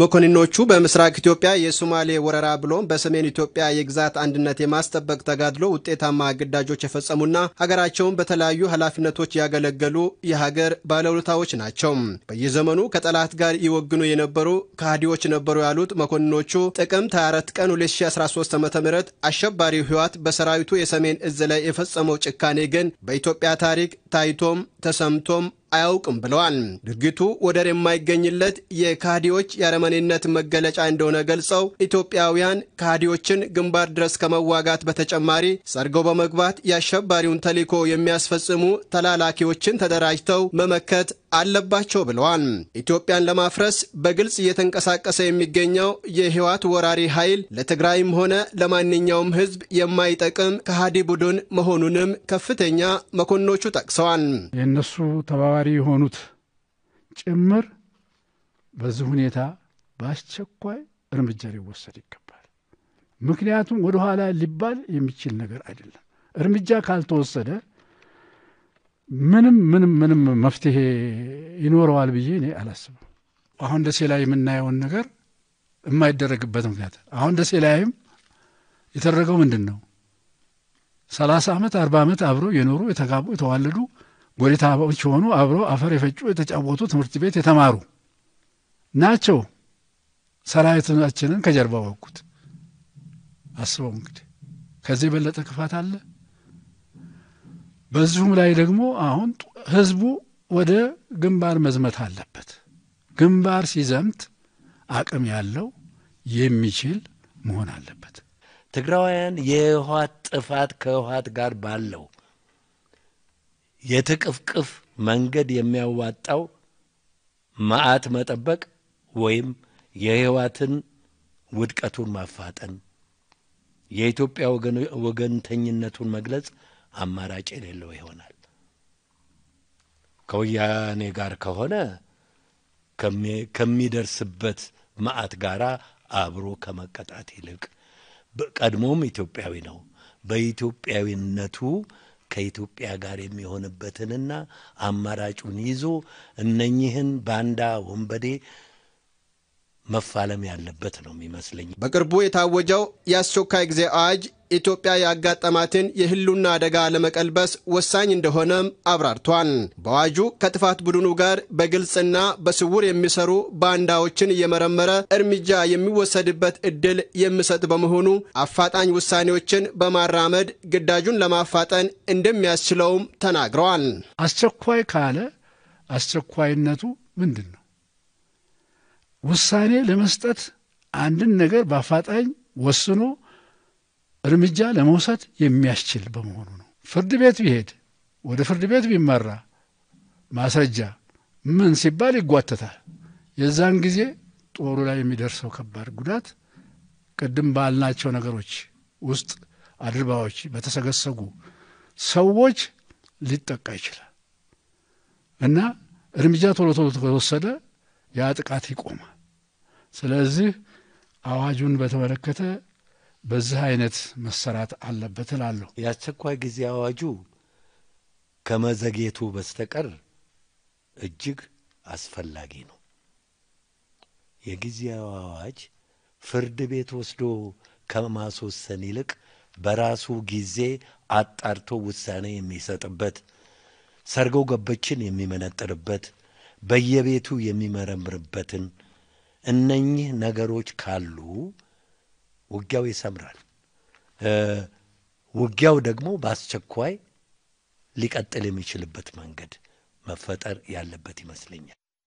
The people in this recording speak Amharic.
መኮንኖቹ በምስራቅ ኢትዮጵያ የሶማሌ ወረራ ብሎም በሰሜን ኢትዮጵያ የግዛት አንድነት የማስጠበቅ ተጋድሎ ውጤታማ ግዳጆች የፈጸሙና ሀገራቸውን በተለያዩ ኃላፊነቶች ያገለገሉ የሀገር ባለውለታዎች ናቸው። በየዘመኑ ከጠላት ጋር ይወግኑ የነበሩ ከሃዲዎች ነበሩ ያሉት መኮንኖቹ ጥቅምት 24 ቀን 2013 ዓ ም አሸባሪው ህወሓት በሰራዊቱ የሰሜን እዝ ላይ የፈጸመው ጭካኔ ግን በኢትዮጵያ ታሪክ ታይቶም ተሰምቶም አያውቅም ብለዋል። ድርጊቱ ወደር የማይገኝለት የካህዲዎች የአረመኔነት መገለጫ እንደሆነ ገልጸው ኢትዮጵያውያን ካህዲዎችን ግንባር ድረስ ከመዋጋት በተጨማሪ ሰርጎ በመግባት የአሸባሪውን ተልዕኮ የሚያስፈጽሙ ተላላኪዎችን ተደራጅተው መመከት አለባቸው ብለዋል። ኢትዮጵያን ለማፍረስ በግልጽ እየተንቀሳቀሰ የሚገኘው የህወሓት ወራሪ ኃይል ለትግራይም ሆነ ለማንኛውም ህዝብ የማይጠቅም ከሃዲ ቡድን መሆኑንም ከፍተኛ መኮንኖቹ ጠቅሰዋል። የእነሱ ተባባሪ የሆኑት ጭምር በዚህ ሁኔታ በአስቸኳይ እርምጃ ሊወሰድ ይገባል። ምክንያቱም ወደኋላ ሊባል የሚችል ነገር አይደለም። እርምጃ ካልተወሰደ ምንም ምንም ምንም መፍትሄ ይኖረዋል ብዬ እኔ አላስብም። አሁን ደሴ ላይ የምናየውን ነገር የማይደረግበት ምክንያት አሁን ደሴ ላይም የተደረገው ምንድን ነው? ሰላሳ ዓመት አርባ ዓመት አብረው የኖሩ የተጋቡ የተዋለዱ ጎሌታዎች የሆኑ አብረው አፈር የፈጩ የተጫወቱ ትምህርት ቤት የተማሩ ናቸው። ሰራዊታችንን ከጀርባ ወጉት። አስበው እንግዲህ ከዚህ የበለጠ ክፋት አለ? በዚሁም ላይ ደግሞ አሁን ህዝቡ ወደ ግንባር መዝመት አለበት። ግንባር ሲዘምት አቅም ያለው የሚችል መሆን አለበት። ትግራውያን የህወሓት ጥፋት ከህወሓት ጋር ባለው የትቅፍቅፍ መንገድ የሚያዋጣው መዓት መጠበቅ ወይም የህወሓትን ውድቀቱን ማፋጠን የኢትዮጵያ ወገንተኝነቱን መግለጽ አማራጭ የሌለው ይሆናል። ከወያኔ ጋር ከሆነ ከሚደርስበት መዓት ጋር አብሮ ከመቀጣት ይልቅ ቀድሞም ኢትዮጵያዊ ነው። በኢትዮጵያዊነቱ ከኢትዮጵያ ጋር የሚሆንበትንና አማራጩን ይዞ እነኚህን ባንዳ ወንበዴ መፋለም ያለበት ነው የሚመስለኝ። በቅርቡ የታወጀው የአስቸኳይ ጊዜ አዋጅ ኢትዮጵያ ያጋጠማትን የህልውና አደጋ ለመቀልበስ ወሳኝ እንደሆነም አብራርቷል። በአዋጁ ከጥፋት ቡድኑ ጋር በግልጽና በስውር የሚሰሩ ባንዳዎችን እየመረመረ እርምጃ የሚወሰድበት እድል የሚሰጥ በመሆኑ አፋጣኝ ውሳኔዎችን በማራመድ ግዳጁን ለማፋጠን እንደሚያስችለውም ተናግረዋል። አስቸኳይ ካለ አስቸኳይነቱ ምንድን ነው? ውሳኔ ለመስጠት አንድን ነገር በአፋጣኝ ወስኖ እርምጃ ለመውሰድ የሚያስችል በመሆኑ ነው። ፍርድ ቤት ቢሄድ ወደ ፍርድ ቤት ቢመራ ማስረጃ ምን ሲባል ይጓተታል። የዛን ጊዜ ጦሩ ላይ የሚደርሰው ከባድ ጉዳት ቅድም ባልናቸው ነገሮች ውስጥ አድርባዎች በተሰገሰጉ ሰዎች ሊጠቃ ይችላል እና እርምጃ ቶሎ ቶሎ ከተወሰደ ያ ጥቃት ይቆማል። ስለዚህ አዋጁን በተመለከተ በዚህ አይነት መሰራት አለበት እላለሁ። የአስቸኳይ ጊዜ አዋጁ ከመዘግየቱ በስተቀር እጅግ አስፈላጊ ነው። የጊዜያዊ አዋጅ ፍርድ ቤት ወስዶ ከማስወሰን ይልቅ በራሱ ጊዜ አጣርቶ ውሳኔ የሚሰጥበት፣ ሰርጎ ገቦችን የሚመነጥርበት፣ በየቤቱ የሚመረምርበትን እነኚህ ነገሮች ካሉ ውጊያው ይሰምራል። ውጊያው ደግሞ በአስቸኳይ ሊቀጥል የሚችልበት መንገድ መፈጠር ያለበት ይመስለኛል።